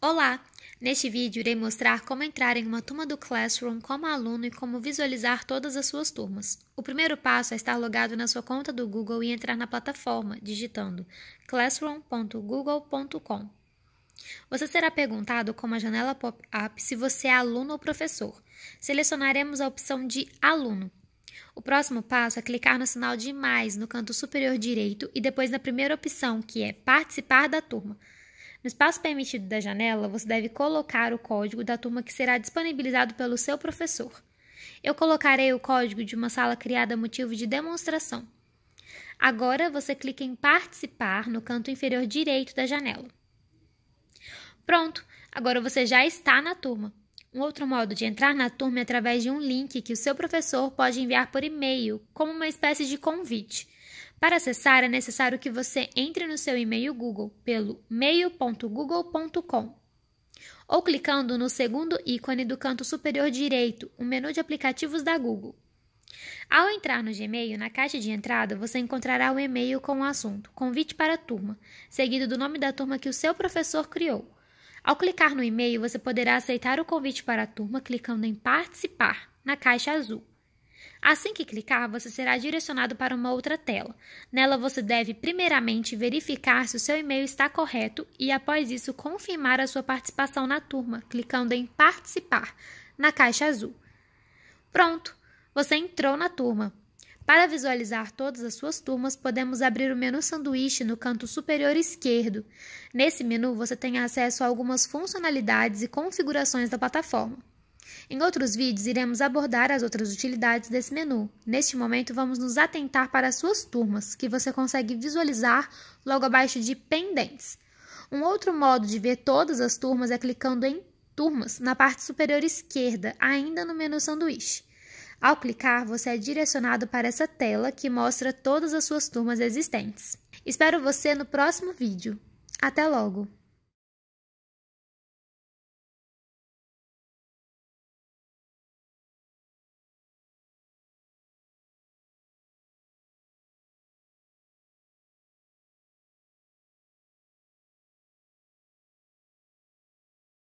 Olá! Neste vídeo irei mostrar como entrar em uma turma do Classroom como aluno e como visualizar todas as suas turmas. O primeiro passo é estar logado na sua conta do Google e entrar na plataforma, digitando classroom.google.com. Você será perguntado como a janela pop-up se você é aluno ou professor. Selecionaremos a opção de aluno. O próximo passo é clicar no sinal de mais no canto superior direito e depois na primeira opção, que é participar da turma. No espaço permitido da janela, você deve colocar o código da turma que será disponibilizado pelo seu professor. Eu colocarei o código de uma sala criada a motivo de demonstração. Agora você clica em Participar no canto inferior direito da janela. Pronto, agora você já está na turma. Um outro modo de entrar na turma é através de um link que o seu professor pode enviar por e-mail, como uma espécie de convite. Para acessar, é necessário que você entre no seu e-mail Google pelo mail.google.com ou clicando no segundo ícone do canto superior direito, o menu de aplicativos da Google. Ao entrar no Gmail, na caixa de entrada, você encontrará o um e-mail com o assunto Convite para a turma, seguido do nome da turma que o seu professor criou. Ao clicar no e-mail, você poderá aceitar o convite para a turma clicando em Participar na caixa azul. Assim que clicar, você será direcionado para uma outra tela. Nela, você deve primeiramente verificar se o seu e-mail está correto e, após isso, confirmar a sua participação na turma, clicando em Participar na caixa azul. Pronto! Você entrou na turma. Para visualizar todas as suas turmas, podemos abrir o menu sanduíche no canto superior esquerdo. Nesse menu, você tem acesso a algumas funcionalidades e configurações da plataforma. Em outros vídeos, iremos abordar as outras utilidades desse menu. Neste momento, vamos nos atentar para suas turmas, que você consegue visualizar logo abaixo de pendentes. Um outro modo de ver todas as turmas é clicando em Turmas na parte superior esquerda, ainda no menu sanduíche. Ao clicar, você é direcionado para essa tela que mostra todas as suas turmas existentes. Espero você no próximo vídeo. Até logo!